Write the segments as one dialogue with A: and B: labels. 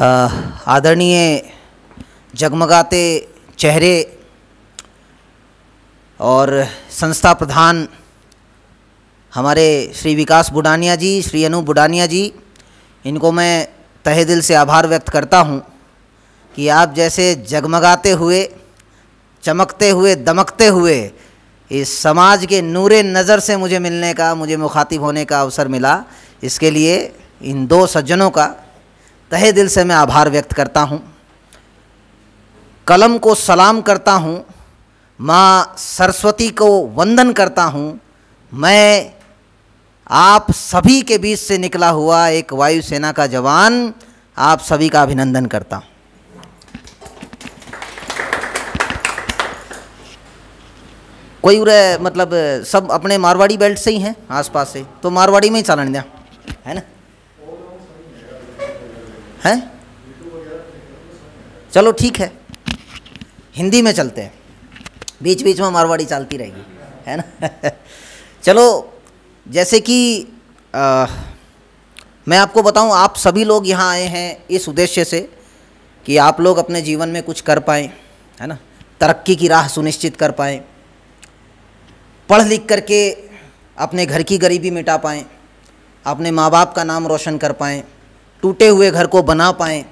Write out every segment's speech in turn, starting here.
A: आदरणीय जगमगाते चेहरे और संस्था प्रधान हमारे श्री विकास बुडानिया जी श्री अनु बुडानिया जी इनको मैं तहे दिल से आभार व्यक्त करता हूँ कि आप जैसे जगमगाते हुए चमकते हुए दमकते हुए इस समाज के नूर नज़र से मुझे मिलने का मुझे मुखातिब होने का अवसर मिला इसके लिए इन दो सज्जनों का तहे तो दिल से मैं आभार व्यक्त करता हूँ कलम को सलाम करता हूँ माँ सरस्वती को वंदन करता हूँ मैं आप सभी के बीच से निकला हुआ एक वायुसेना का जवान आप सभी का अभिनंदन करता हूँ कोई उरे मतलब सब अपने मारवाड़ी बेल्ट से ही हैं आसपास से तो मारवाड़ी में ही चालन दिया है ना हैं चलो ठीक है हिंदी में चलते हैं बीच बीच में मारवाड़ी चलती रहेगी है ना चलो जैसे कि आ, मैं आपको बताऊं आप सभी लोग यहाँ आए हैं इस उद्देश्य से कि आप लोग अपने जीवन में कुछ कर पाएँ है ना तरक्की की राह सुनिश्चित कर पाएँ पढ़ लिख करके अपने घर की गरीबी मिटा पाएँ अपने माँ बाप का नाम रोशन कर पाएँ टूटे हुए घर को बना पाएँ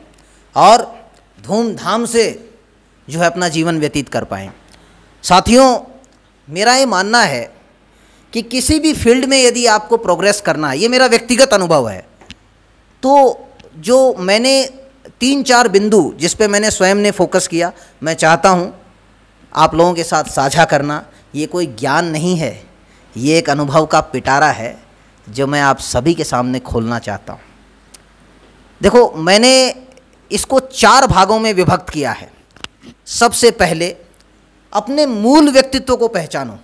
A: और धूमधाम से जो है अपना जीवन व्यतीत कर पाएँ साथियों मेरा ये मानना है कि किसी भी फील्ड में यदि आपको प्रोग्रेस करना है ये मेरा व्यक्तिगत अनुभव है तो जो मैंने तीन चार बिंदु जिस पे मैंने स्वयं ने फोकस किया मैं चाहता हूँ आप लोगों के साथ साझा करना ये कोई ज्ञान नहीं है ये एक अनुभव का पिटारा है जो मैं आप सभी के सामने खोलना चाहता हूँ देखो मैंने इसको चार भागों में विभक्त किया है सबसे पहले अपने मूल व्यक्तित्व को पहचानो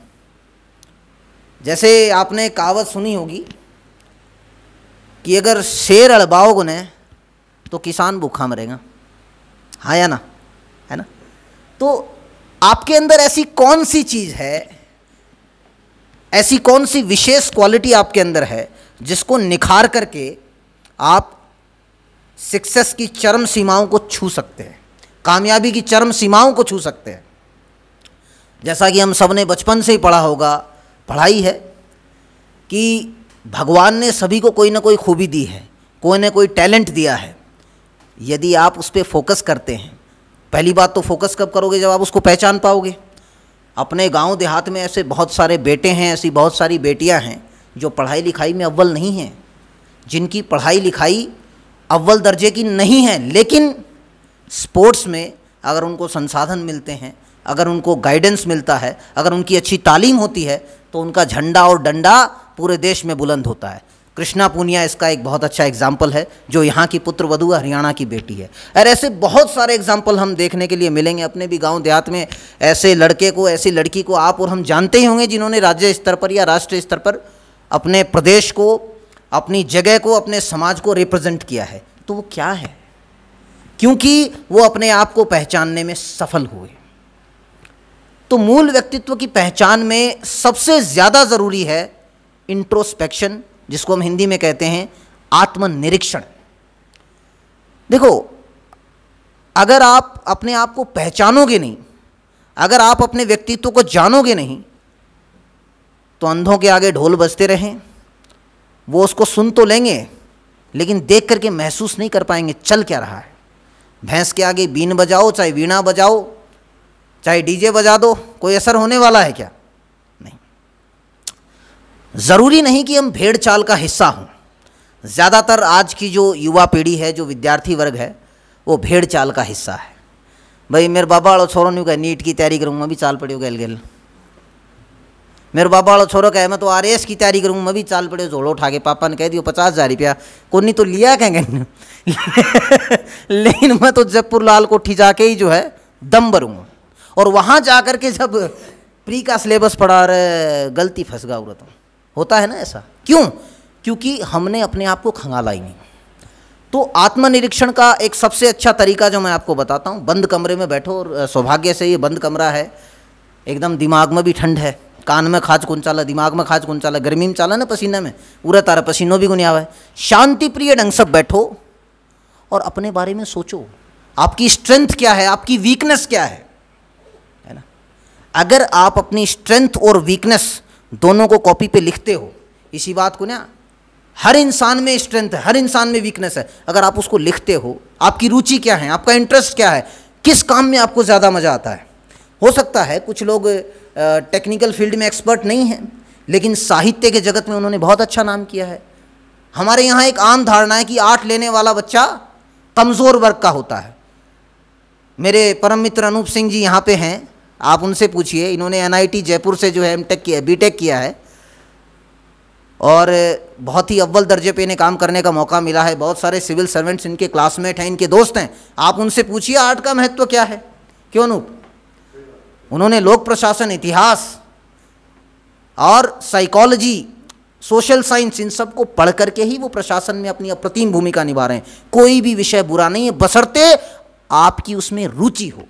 A: जैसे आपने कहावत सुनी होगी कि अगर शेर अड़बाओगे ने तो किसान भूखा मरेगा हाँ या ना है ना तो आपके अंदर ऐसी कौन सी चीज़ है ऐसी कौन सी विशेष क्वालिटी आपके अंदर है जिसको निखार करके आप सक्सेस की चरम सीमाओं को छू सकते हैं कामयाबी की चरम सीमाओं को छू सकते हैं जैसा कि हम सब ने बचपन से ही पढ़ा होगा पढ़ाई है कि भगवान ने सभी को कोई ना कोई खूबी दी है कोई ना कोई टैलेंट दिया है यदि आप उस पर फोकस करते हैं पहली बात तो फोकस कब करोगे जब आप उसको पहचान पाओगे अपने गांव देहात में ऐसे बहुत सारे बेटे हैं ऐसी बहुत सारी बेटियां हैं जो पढ़ाई लिखाई में अव्वल नहीं हैं जिनकी पढ़ाई लिखाई अव्वल दर्जे की नहीं है लेकिन स्पोर्ट्स में अगर उनको संसाधन मिलते हैं अगर उनको गाइडेंस मिलता है अगर उनकी अच्छी तालीम होती है तो उनका झंडा और डंडा पूरे देश में बुलंद होता है कृष्णा पूनिया इसका एक बहुत अच्छा एग्जाम्पल है जो यहाँ की पुत्र वधु हरियाणा की बेटी है और ऐसे बहुत सारे एग्जाम्पल हम देखने के लिए मिलेंगे अपने भी गांव देहात में ऐसे लड़के को ऐसी लड़की को आप और हम जानते ही होंगे जिन्होंने राज्य स्तर पर या राष्ट्रीय स्तर पर अपने प्रदेश को अपनी जगह को अपने समाज को रिप्रेजेंट किया है तो वो क्या है क्योंकि वो अपने आप को पहचानने में सफल हुए तो मूल व्यक्तित्व की पहचान में सबसे ज़्यादा ज़रूरी है इंट्रोस्पेक्शन जिसको हम हिंदी में कहते हैं आत्मनिरीक्षण देखो अगर आप अपने आप को पहचानोगे नहीं अगर आप अपने व्यक्तित्व को जानोगे नहीं तो अंधों के आगे ढोल बजते रहें वो उसको सुन तो लेंगे लेकिन देख करके महसूस नहीं कर पाएंगे चल क्या रहा है भैंस के आगे बीन बजाओ चाहे वीणा बजाओ चाहे डीजे बजा दो कोई असर होने वाला है क्या नहीं ज़रूरी नहीं कि हम भेड़ चाल का हिस्सा हों ज़्यादातर आज की जो युवा पीढ़ी है जो विद्यार्थी वर्ग है वो भेड़ चाल का हिस्सा है भाई मेरे बाबा और छोरों ने कहा नीट की तैयारी करूँगा भी चाल पड़ी हो गल गल मेरे बाबा वाला छोरो कहे मैं तो आर एस की तैयारी करूँ मैं भी चाल पड़े झोलो उठा के पापा ने कह दियो पचास हज़ार रुपया कोनी तो लिया कहेंगे लेकिन मैं तो जयपुर लाल कोठी जाके ही जो है दम भरूँगा और वहाँ जा कर के जब प्री का सिलेबस पढ़ा रहे गलती फंस गया उड़ता होता है ना ऐसा क्यों क्योंकि हमने अपने आप को खंगाला ही नहीं तो आत्मनिरीक्षण का एक सबसे अच्छा तरीका जो मैं आपको बताता हूँ बंद कमरे में बैठो और सौभाग्य से ये बंद कमरा है एकदम दिमाग में भी ठंड है कान में खाच कौन चाला दिमाग में खाच कौन चाला गर्मी में चाला ना पसीने में पूरा तारा पसीनो भी गुनिया हुआ है शांति प्रिय ढंग से बैठो और अपने बारे में सोचो आपकी स्ट्रेंथ क्या है आपकी वीकनेस क्या है है ना अगर आप अपनी स्ट्रेंथ और वीकनेस दोनों को कॉपी पे लिखते हो इसी बात को ना हर इंसान में स्ट्रेंथ है हर इंसान में वीकनेस है अगर आप उसको लिखते हो आपकी रुचि क्या है आपका इंटरेस्ट क्या है किस काम में आपको ज़्यादा मज़ा आता है हो सकता है कुछ लोग टेक्निकल फील्ड में एक्सपर्ट नहीं हैं लेकिन साहित्य के जगत में उन्होंने बहुत अच्छा नाम किया है हमारे यहाँ एक आम धारणा है कि आर्ट लेने वाला बच्चा कमज़ोर वर्ग का होता है मेरे परम मित्र अनूप सिंह जी यहाँ पे हैं आप उनसे पूछिए इन्होंने एनआईटी जयपुर से जो है एमटेक किया बी बीटेक किया है और बहुत ही अव्वल दर्जे पे इन्हें काम करने का मौका मिला है बहुत सारे सिविल सर्वेंट्स इनके क्लासमेट हैं इनके दोस्त हैं आप उनसे पूछिए आर्ट का महत्व क्या है क्यों अनूप उन्होंने लोक प्रशासन इतिहास और साइकोलॉजी सोशल साइंस इन सब को पढ़ करके ही वो प्रशासन में अपनी अप्रतिम भूमिका निभा रहे हैं कोई भी विषय बुरा नहीं है बसरते आपकी उसमें रुचि हो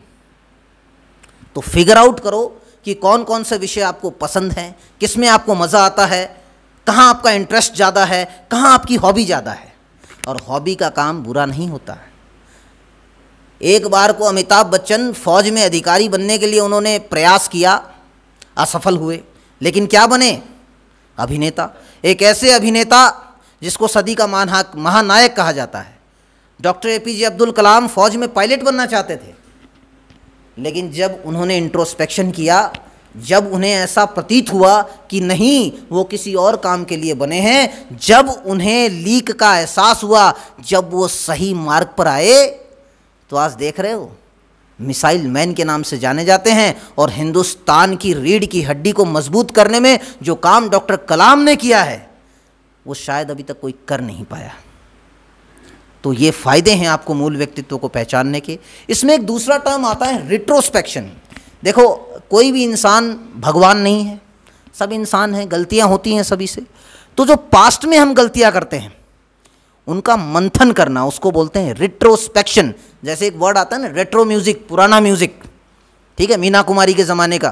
A: तो फिगर आउट करो कि कौन कौन से विषय आपको पसंद हैं किस में आपको मज़ा आता है कहाँ आपका इंटरेस्ट ज़्यादा है कहाँ आपकी हॉबी ज़्यादा है और हॉबी का काम बुरा नहीं होता है एक बार को अमिताभ बच्चन फौज में अधिकारी बनने के लिए उन्होंने प्रयास किया असफल हुए लेकिन क्या बने अभिनेता एक ऐसे अभिनेता जिसको सदी का मानहा महानायक कहा जाता है doctor A P J Abdul Kalam फौज में पायलट बनना चाहते थे लेकिन जब उन्होंने इंट्रोस्पेक्शन किया जब उन्हें ऐसा प्रतीत हुआ कि नहीं वो किसी और काम के लिए बने हैं जब उन्हें लीक का एहसास हुआ जब वो सही मार्ग पर आए तो आज देख रहे हो मिसाइल मैन के नाम से जाने जाते हैं और हिंदुस्तान की रीढ़ की हड्डी को मजबूत करने में जो काम डॉक्टर कलाम ने किया है वो शायद अभी तक कोई कर नहीं पाया तो ये फायदे हैं आपको मूल व्यक्तित्व को पहचानने के इसमें एक दूसरा टर्म आता है रिट्रोस्पेक्शन देखो कोई भी इंसान भगवान नहीं है सब इंसान हैं गलतियाँ होती हैं सभी से तो जो पास्ट में हम गलतियाँ करते हैं उनका मंथन करना उसको बोलते हैं रिट्रोस्पेक्शन जैसे एक वर्ड आता है ना रेट्रो म्यूज़िक पुराना म्यूज़िक ठीक है मीना कुमारी के ज़माने का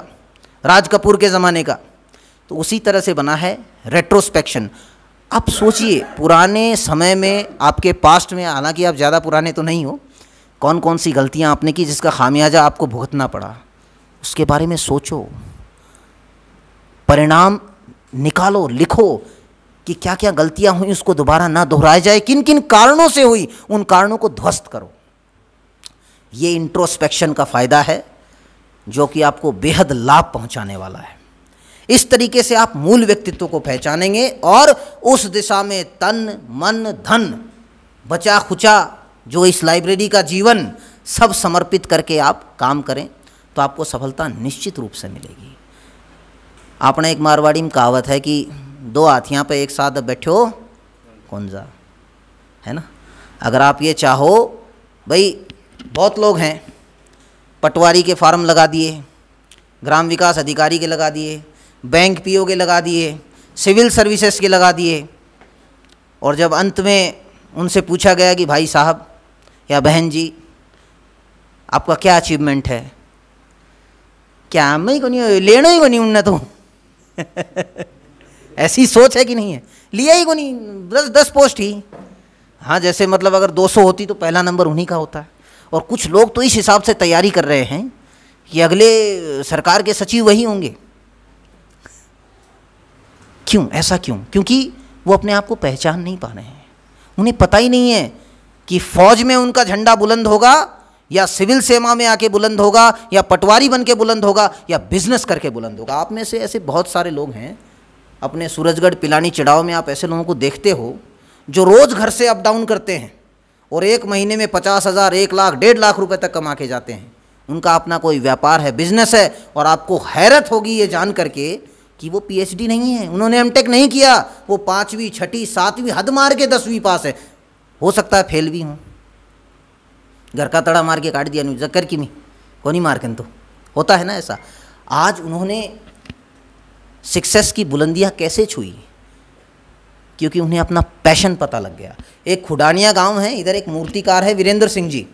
A: राज कपूर के ज़माने का तो उसी तरह से बना है रेट्रोस्पेक्शन आप सोचिए पुराने समय में आपके पास्ट में हालांकि आप ज़्यादा पुराने तो नहीं हो कौन कौन सी गलतियाँ आपने की जिसका खामियाजा आपको भुगतना पड़ा उसके बारे में सोचो परिणाम निकालो लिखो कि क्या क्या गलतियां हुई उसको दोबारा ना दोहराया जाए किन किन कारणों से हुई उन कारणों को ध्वस्त करो ये इंट्रोस्पेक्शन का फ़ायदा है जो कि आपको बेहद लाभ पहुंचाने वाला है इस तरीके से आप मूल व्यक्तित्व को पहचानेंगे और उस दिशा में तन मन धन बचा खुचा जो इस लाइब्रेरी का जीवन सब समर्पित करके आप काम करें तो आपको सफलता निश्चित रूप से मिलेगी आपने एक मारवाड़ी में कहावत है कि दो हाथियाँ पर एक साथ बैठो कौन सा है ना अगर आप ये चाहो भाई बहुत लोग हैं पटवारी के फार्म लगा दिए ग्राम विकास अधिकारी के लगा दिए बैंक पीओ के लगा दिए सिविल सर्विसेज के लगा दिए और जब अंत में उनसे पूछा गया कि भाई साहब या बहन जी आपका क्या अचीवमेंट है क्या मैं ही को नहीं लेना ही को नहीं उनने तो ऐसी सोच है कि नहीं है लिया ही को नहीं दस दस पोस्ट ही हाँ जैसे मतलब अगर 200 होती तो पहला नंबर उन्हीं का होता है और कुछ लोग तो इस हिसाब से तैयारी कर रहे हैं कि अगले सरकार के सचिव वही होंगे क्यों ऐसा क्यों क्योंकि वो अपने आप को पहचान नहीं पा रहे हैं उन्हें पता ही नहीं है कि फौज में उनका झंडा बुलंद होगा या सिविल सेवा में आके बुलंद होगा या पटवारी बन के बुलंद होगा या बिजनेस करके बुलंद होगा आप में से ऐसे बहुत सारे लोग हैं अपने सूरजगढ़ पिलानी चढ़ाव में आप ऐसे लोगों को देखते हो जो रोज़ घर से अप डाउन करते हैं और एक महीने में पचास हज़ार एक लाख डेढ़ लाख रुपए तक कमा के जाते हैं उनका अपना कोई व्यापार है बिजनेस है और आपको हैरत होगी ये जान करके कि वो पीएचडी नहीं है उन्होंने एमटेक नहीं किया वो पाँचवीं छठी सातवीं हद मार के दसवीं पास है हो सकता है फेल भी हूँ घर का तड़ा मार के काट दिया नहीं जक्कर की नहीं कौन ही मार के तो होता है ना ऐसा आज उन्होंने सक्सेस की बुलंदियाँ कैसे छुई क्योंकि उन्हें अपना पैशन पता लग गया एक खुडानिया गांव है इधर एक मूर्तिकार है वीरेंद्र सिंह जी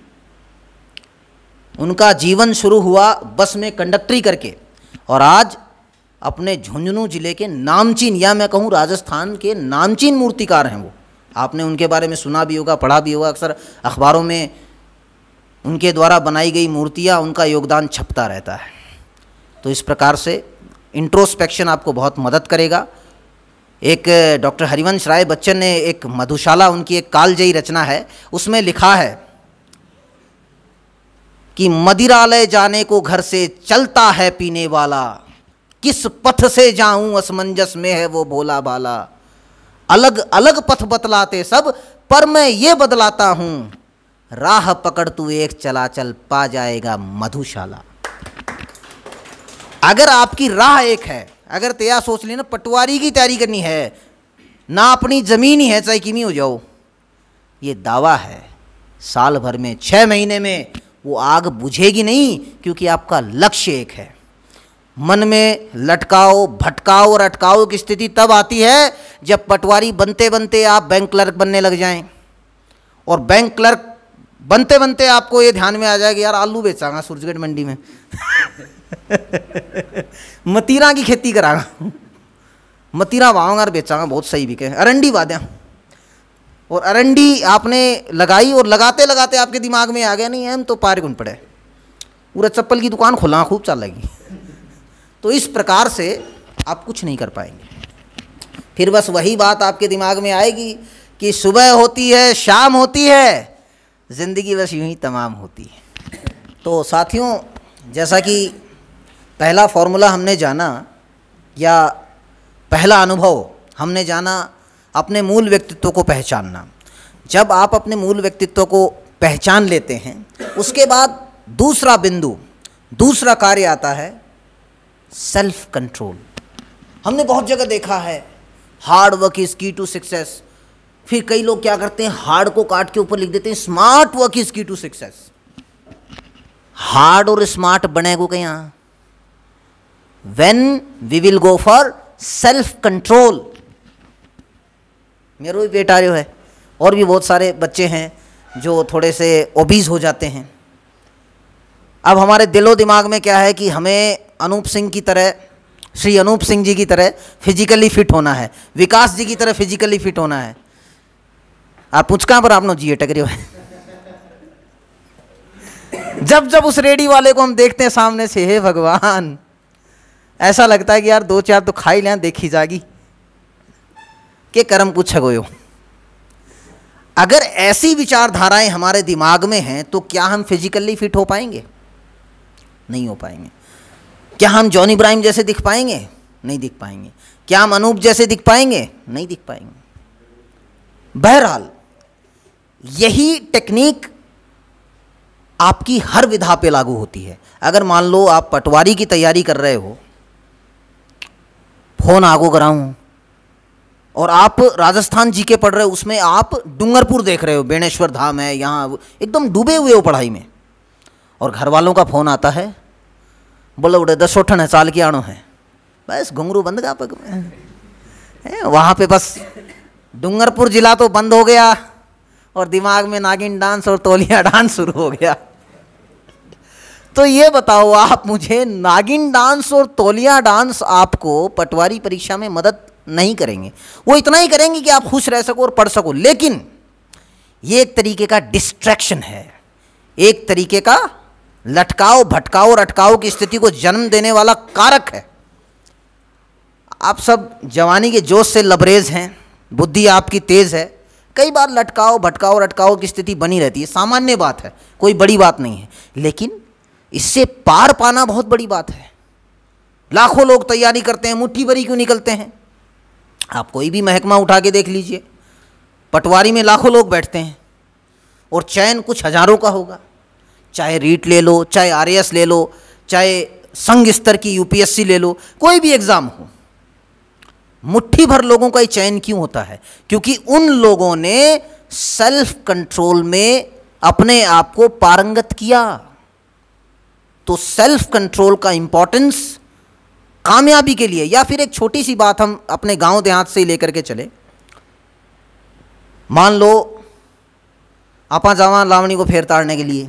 A: उनका जीवन शुरू हुआ बस में कंडक्टरी करके और आज अपने झुंझुनू जिले के नामचीन या मैं कहूँ राजस्थान के नामचीन मूर्तिकार हैं वो आपने उनके बारे में सुना भी होगा पढ़ा भी होगा अक्सर अखबारों में उनके द्वारा बनाई गई मूर्तियाँ उनका योगदान छपता रहता है तो इस प्रकार से इंट्रोस्पेक्शन आपको बहुत मदद करेगा एक डॉक्टर हरिवंश राय बच्चन ने एक मधुशाला उनकी एक कालजयी रचना है उसमें लिखा है कि मदिरालय जाने को घर से चलता है पीने वाला किस पथ से जाऊं असमंजस में है वो भोला भाला अलग अलग पथ बतलाते सब पर मैं ये बदलाता हूं राह पकड़ तू एक चला चल पा जाएगा मधुशाला अगर आपकी राह एक है अगर तैयार सोच ली ना पटवारी की तैयारी करनी है ना अपनी ज़मीन ही है चाहे किमी हो जाओ ये दावा है साल भर में छः महीने में वो आग बुझेगी नहीं क्योंकि आपका लक्ष्य एक है मन में लटकाओ भटकाओ और अटकाओ की स्थिति तब आती है जब पटवारी बनते बनते आप बैंक क्लर्क बनने लग जाएं और बैंक क्लर्क बनते बनते आपको ये ध्यान में आ जाएगा यार आलू बेचागा सूरजगढ़ मंडी में मतीरा की खेती करागा मतीरा वाऊंगा और बेचागा बहुत सही बिके अरंडी वाद और अरंडी आपने लगाई और लगाते लगाते आपके दिमाग में आ गया नहीं एम तो पार गुन पड़े पूरा चप्पल की दुकान खोला खूब चल लगी तो इस प्रकार से आप कुछ नहीं कर पाएंगे फिर बस वही बात आपके दिमाग में आएगी कि सुबह होती है शाम होती है ज़िंदगी बस यूँ ही तमाम होती है तो साथियों जैसा कि पहला फार्मूला हमने जाना या पहला अनुभव हमने जाना अपने मूल व्यक्तित्व को पहचानना जब आप अपने मूल व्यक्तित्व को पहचान लेते हैं उसके बाद दूसरा बिंदु दूसरा कार्य आता है सेल्फ कंट्रोल हमने बहुत जगह देखा है hard work is key to success फिर कई लोग क्या करते हैं हार्ड को काट के ऊपर लिख देते हैं smart work is key to success hard और स्मार्ट बनेगो के यहां when we will go for self control मेरा भी बेटा है और भी बहुत सारे बच्चे हैं जो थोड़े से ओबीज हो जाते हैं अब हमारे दिलो दिमाग में क्या है कि हमें अनूप सिंह की तरह श्री अनूप सिंह जी की तरह फिजिकली फिट होना है विकास जी की तरह फिजिकली फिट होना है पूछ कहां पर आप आपनो जिए टकरे हुए जब जब उस रेडी वाले को हम देखते हैं सामने से हे भगवान ऐसा लगता है कि यार दो चार तो खाई लें देखी जागी के कर्म कुछ गयो अगर ऐसी विचारधाराएं हमारे दिमाग में हैं तो क्या हम फिजिकली फिट हो पाएंगे नहीं हो पाएंगे क्या हम जॉन इब्राहिम जैसे दिख पाएंगे नहीं दिख पाएंगे क्या हम अनूप जैसे दिख पाएंगे नहीं दिख पाएंगे बहरहाल यही टेक्निक आपकी हर विधा पे लागू होती है अगर मान लो आप पटवारी की तैयारी कर रहे हो फोन आगो कराऊं और आप राजस्थान जी के पढ़ रहे हो उसमें आप डूंगरपुर देख रहे हो बेणेश्वर धाम है यहाँ एकदम डूबे हुए हो पढ़ाई में और घर वालों का फ़ोन आता है बोलो उड़े उठन है साल की आणो है बस घुंगरू बंद का पग में वहाँ पे बस डूंगरपुर जिला तो बंद हो गया और दिमाग में नागिन डांस और तोलिया डांस शुरू हो गया तो ये बताओ आप मुझे नागिन डांस और तोलिया डांस आपको पटवारी परीक्षा में मदद नहीं करेंगे वो इतना ही करेंगे कि आप खुश रह सको और पढ़ सको लेकिन ये एक तरीके का डिस्ट्रैक्शन है एक तरीके का लटकाओ भटकाओ और अटकाओ की स्थिति को जन्म देने वाला कारक है आप सब जवानी के जोश से लबरेज हैं बुद्धि आपकी तेज़ है कई बार लटकाओ भटकाओ रटकाओ की स्थिति बनी रहती है सामान्य बात है कोई बड़ी बात नहीं है लेकिन इससे पार पाना बहुत बड़ी बात है लाखों लोग तैयारी करते हैं मुट्ठी भरी क्यों निकलते हैं आप कोई भी महकमा उठा के देख लीजिए पटवारी में लाखों लोग बैठते हैं और चयन कुछ हज़ारों का होगा चाहे रीट ले लो चाहे आर ले लो चाहे संघ स्तर की यूपीएससी ले लो कोई भी एग्ज़ाम हो मुट्ठी भर लोगों का ये चयन क्यों होता है क्योंकि उन लोगों ने सेल्फ कंट्रोल में अपने आप को पारंगत किया तो सेल्फ कंट्रोल का इंपॉर्टेंस कामयाबी के लिए या फिर एक छोटी सी बात हम अपने गांव देहात से ही लेकर के चले मान लो आप जावा लावणी को फेर ताड़ने के लिए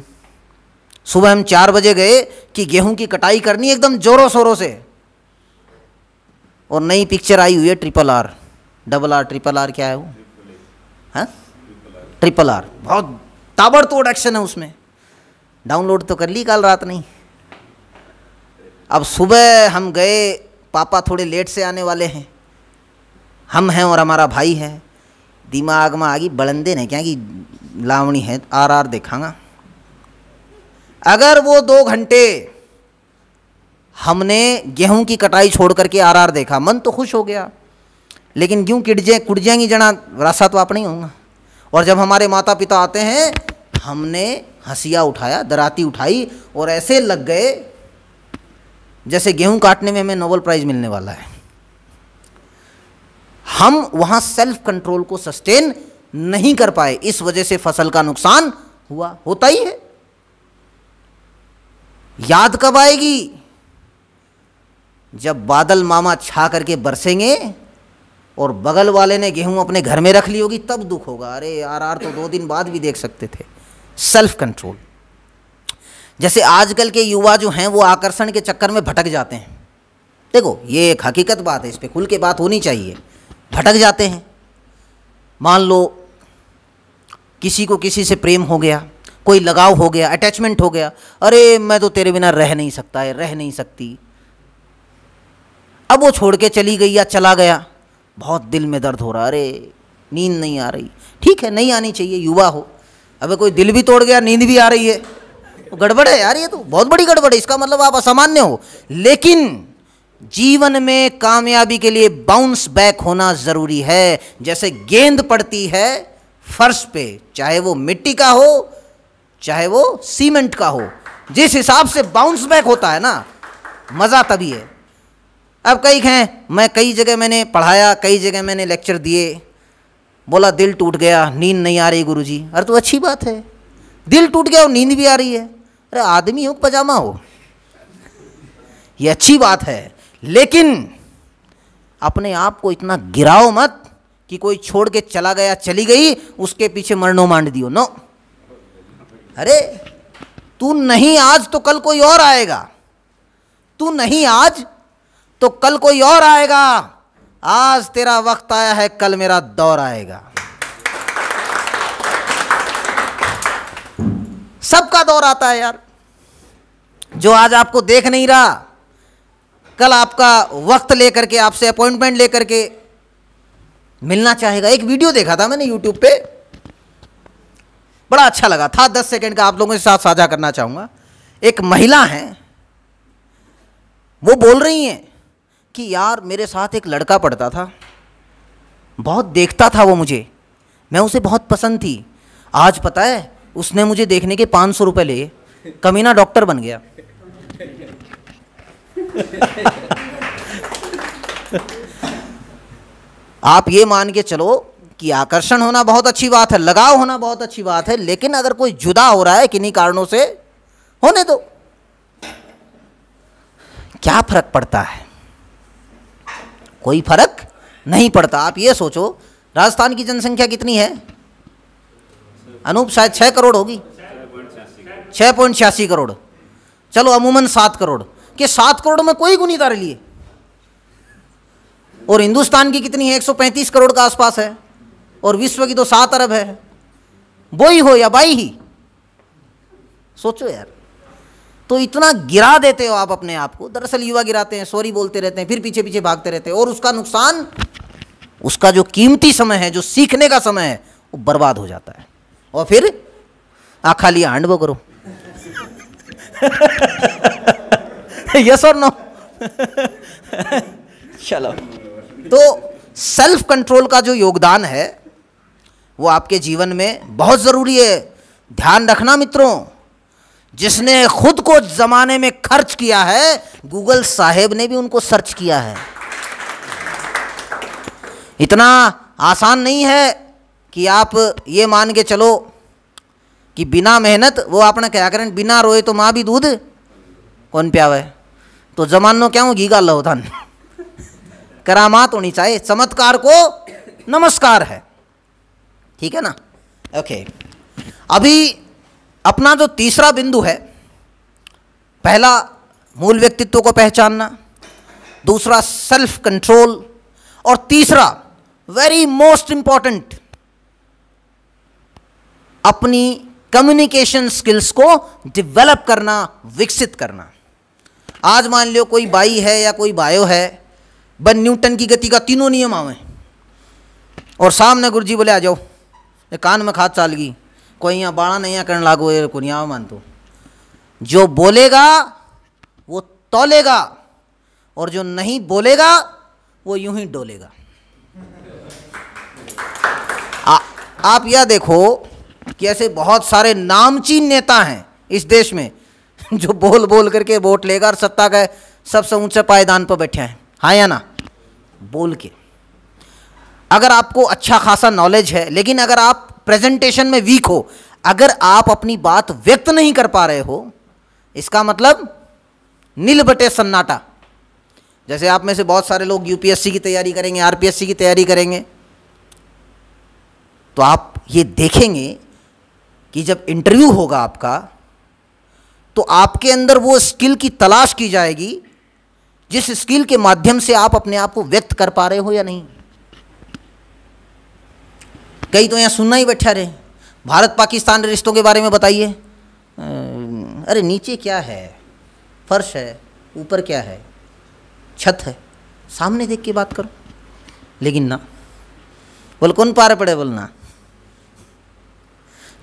A: सुबह हम चार बजे गए कि गेहूं की कटाई करनी एकदम जोरों शोरों से और नई पिक्चर आई हुई है triple R double R triple R क्या है वो है ट्रिपल आर बहुत ताबड़तोड़ एक्शन है उसमें डाउनलोड तो कर ली कल रात नहीं अब सुबह हम गए पापा थोड़े लेट से आने वाले हैं हम हैं और हमारा भाई है दिमाग में आ गई बलंदे ने क्या कि लावणी है आर आर देखांगा अगर वो दो घंटे हमने गेहूं की कटाई छोड़ करके आर देखा मन तो खुश हो गया लेकिन क्यों किड़जे कुड़जेंगी जना रास्ता तो आप नहीं होगा और जब हमारे माता पिता आते हैं हमने हंसिया उठाया दराती उठाई और ऐसे लग गए जैसे गेहूं काटने में हमें नोबल प्राइज मिलने वाला है हम वहां सेल्फ कंट्रोल को सस्टेन नहीं कर पाए इस वजह से फसल का नुकसान हुआ होता ही है याद कब आएगी जब बादल मामा छा करके बरसेंगे और बगल वाले ने गेहूं अपने घर में रख ली होगी तब दुख होगा अरे यार आर तो दो दिन बाद भी देख सकते थे सेल्फ कंट्रोल जैसे आजकल के युवा जो हैं वो आकर्षण के चक्कर में भटक जाते हैं देखो ये एक हकीकत बात है इस पर खुल के बात होनी चाहिए भटक जाते हैं मान लो किसी को किसी से प्रेम हो गया कोई लगाव हो गया अटैचमेंट हो गया अरे मैं तो तेरे बिना रह नहीं सकता है रह नहीं सकती अब वो छोड़ के चली गई या चला गया बहुत दिल में दर्द हो रहा अरे नींद नहीं आ रही ठीक है नहीं आनी चाहिए युवा हो अबे कोई दिल भी तोड़ गया नींद भी आ रही है तो गड़बड़ है यार ये तो बहुत बड़ी गड़बड़ है इसका मतलब आप असामान्य हो लेकिन जीवन में कामयाबी के लिए बाउंस बैक होना ज़रूरी है जैसे गेंद पड़ती है फर्श पे चाहे वो मिट्टी का हो चाहे वो सीमेंट का हो जिस हिसाब से बाउंस बैक होता है ना मज़ा तभी है अब कई हैं मैं कई जगह मैंने पढ़ाया कई जगह मैंने लेक्चर दिए बोला दिल टूट गया नींद नहीं आ रही गुरुजी अरे तो अच्छी बात है दिल टूट गया और नींद भी आ रही है अरे आदमी हो पजामा हो ये अच्छी बात है लेकिन अपने आप को इतना गिराओ मत कि कोई छोड़ के चला गया चली गई उसके पीछे मरणों मांड दियो नो अरे तू नहीं आज तो कल कोई और आएगा तू नहीं आज तो कल कोई और आएगा आज तेरा वक्त आया है कल मेरा दौर आएगा सबका दौर आता है यार जो आज आपको देख नहीं रहा कल आपका वक्त लेकर के आपसे अपॉइंटमेंट लेकर के मिलना चाहेगा एक वीडियो देखा था मैंने यूट्यूब पे बड़ा अच्छा लगा था दस सेकंड का आप लोगों के साथ साझा करना चाहूंगा एक महिला है वो बोल रही हैं कि यार मेरे साथ एक लड़का पढ़ता था बहुत देखता था वो मुझे मैं उसे बहुत पसंद थी आज पता है उसने मुझे देखने के पाँच सौ रुपये लिए कमीना डॉक्टर बन गया आप ये मान के चलो कि आकर्षण होना बहुत अच्छी बात है लगाव होना बहुत अच्छी बात है लेकिन अगर कोई जुदा हो रहा है किन्हीं कारणों से होने दो क्या फर्क पड़ता है कोई फर्क नहीं पड़ता आप ये सोचो राजस्थान की जनसंख्या कितनी है अनूप शायद छः करोड़ होगी छः पॉइंट छियासी करोड़ चलो अमूमन सात करोड़ के सात करोड़ में कोई गुनी लिए और हिंदुस्तान की कितनी है एक सौ पैंतीस करोड़ का आसपास है और विश्व की तो सात अरब है ही हो या बाई ही सोचो यार तो इतना गिरा देते हो आप अपने आप को दरअसल युवा गिराते हैं सॉरी बोलते रहते हैं फिर पीछे पीछे भागते रहते हैं और उसका नुकसान उसका जो कीमती समय है जो सीखने का समय है वो बर्बाद हो जाता है और फिर आ खाली हांड वो करो यस और नो चलो तो सेल्फ कंट्रोल का जो योगदान है वो आपके जीवन में बहुत ज़रूरी है ध्यान रखना मित्रों जिसने खुद को जमाने में खर्च किया है गूगल साहेब ने भी उनको सर्च किया है इतना आसान नहीं है कि आप ये मान के चलो कि बिना मेहनत वो आपने क्या करें बिना रोए तो माँ भी दूध कौन है तो जमानो क्या हूँ गीगा लो धन करामात होनी चाहिए चमत्कार को नमस्कार है ठीक है ना ओके अभी अपना जो तीसरा बिंदु है पहला मूल व्यक्तित्व को पहचानना दूसरा सेल्फ कंट्रोल और तीसरा वेरी मोस्ट इंपॉर्टेंट अपनी कम्युनिकेशन स्किल्स को डेवलप करना विकसित करना आज मान लियो कोई बाई है या कोई बायो है बन न्यूटन की गति का तीनों नियम आवे और सामने गुरुजी बोले आ जाओ कान में खाद चाल गई कोई यहाँ बाड़ा नहीं करने लागो ये नहीं मान तू जो बोलेगा वो तोलेगा और जो नहीं बोलेगा वो यूं ही डोलेगा आ, आप यह देखो कि ऐसे बहुत सारे नामचीन नेता हैं इस देश में जो बोल बोल करके वोट लेगा और सत्ता का सबसे ऊंचे पायदान पर बैठे हैं हाँ या ना बोल के अगर आपको अच्छा खासा नॉलेज है लेकिन अगर आप प्रेजेंटेशन में वीक हो अगर आप अपनी बात व्यक्त नहीं कर पा रहे हो इसका मतलब नील बटे सन्नाटा जैसे आप में से बहुत सारे लोग यूपीएससी की तैयारी करेंगे आरपीएससी की तैयारी करेंगे तो आप ये देखेंगे कि जब इंटरव्यू होगा आपका तो आपके अंदर वो स्किल की तलाश की जाएगी जिस स्किल के माध्यम से आप अपने आप को व्यक्त कर पा रहे हो या नहीं कई तो यहाँ सुनना ही बैठा रहे भारत पाकिस्तान रिश्तों के बारे में बताइए अरे नीचे क्या है फर्श है ऊपर क्या है छत है सामने देख के बात करो लेकिन ना बोल कौन पार पड़े बोलना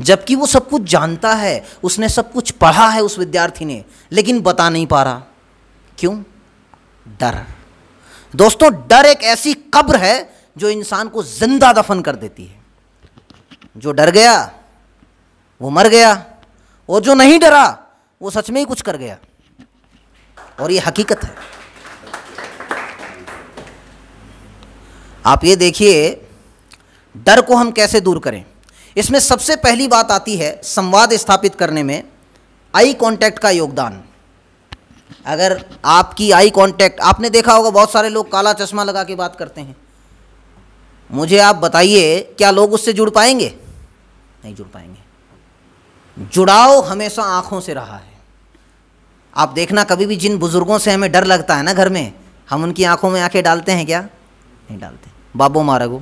A: जबकि वो सब कुछ जानता है उसने सब कुछ पढ़ा है उस विद्यार्थी ने लेकिन बता नहीं पा रहा क्यों डर दोस्तों डर एक ऐसी कब्र है जो इंसान को जिंदा दफन कर देती है जो डर गया वो मर गया और जो नहीं डरा वो सच में ही कुछ कर गया और ये हकीकत है आप ये देखिए डर को हम कैसे दूर करें इसमें सबसे पहली बात आती है संवाद स्थापित करने में आई कांटेक्ट का योगदान अगर आपकी आई कांटेक्ट आपने देखा होगा बहुत सारे लोग काला चश्मा लगा के बात करते हैं मुझे आप बताइए क्या लोग उससे जुड़ पाएंगे नहीं जुड़ पाएंगे जुड़ाव हमेशा आँखों से रहा है आप देखना कभी भी जिन बुज़ुर्गों से हमें डर लगता है ना घर में हम उनकी आंखों में आंखें डालते हैं क्या नहीं डालते बाबो गो